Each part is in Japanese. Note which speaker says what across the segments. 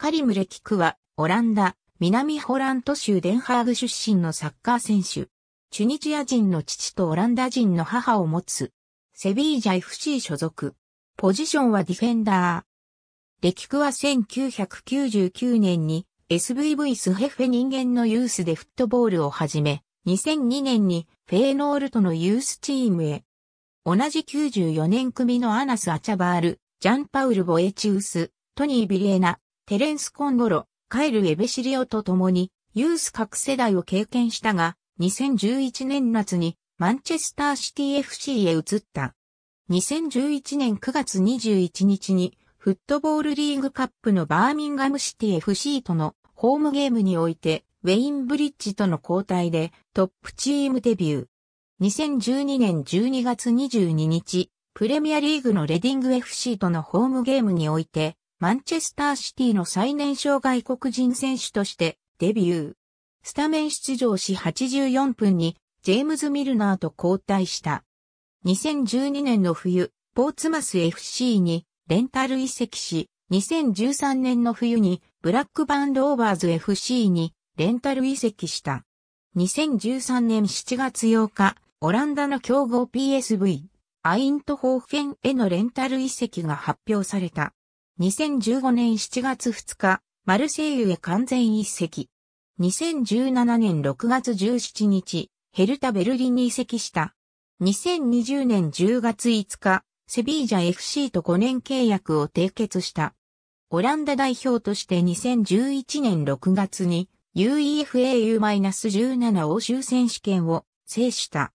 Speaker 1: カリム・レキクは、オランダ、南ホラント州デンハーグ出身のサッカー選手。チュニジア人の父とオランダ人の母を持つ。セビージャ FC 所属。ポジションはディフェンダー。レキクは1999年に SVV スヘフェ人間のユースでフットボールを始め、2002年にフェーノールトのユースチームへ。同じ94年組のアナス・アチャバール、ジャンパウル・ボエチウス、トニー・ビリエナ、テレンス・コンゴロ、カエル・エベシリオと共に、ユース各世代を経験したが、2011年夏にマンチェスターシティ FC へ移った。2011年9月21日にフットボールリーグカップのバーミンガムシティ FC とのホームゲームにおいてウェインブリッジとの交代でトップチームデビュー。2012年12月22日、プレミアリーグのレディング FC とのホームゲームにおいてマンチェスターシティの最年少外国人選手としてデビュー。スタメン出場し84分にジェームズ・ミルナーと交代した。2012年の冬、ポーツマス FC にレンタル移籍し、2013年の冬にブラックバンドオーバーズ FC にレンタル移籍した。2013年7月8日、オランダの強豪 PSV、アイントホーフェンへのレンタル移籍が発表された。2015年7月2日、マルセイユへ完全移籍。2017年6月17日、ヘルタ・ベルリンに移籍した。2020年10月5日、セビージャ FC と5年契約を締結した。オランダ代表として2011年6月に UEFAU-17 欧州選手権を制した。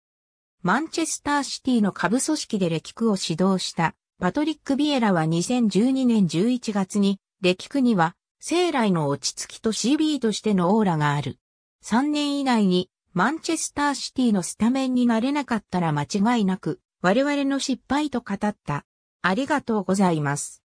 Speaker 1: マンチェスターシティの下部組織で歴クを指導したパトリック・ビエラは2012年11月に、レキクには、生来の落ち着きと CB としてのオーラがある。3年以内に、マンチェスターシティのスタメンになれなかったら間違いなく、我々の失敗と語った。ありがとうございます。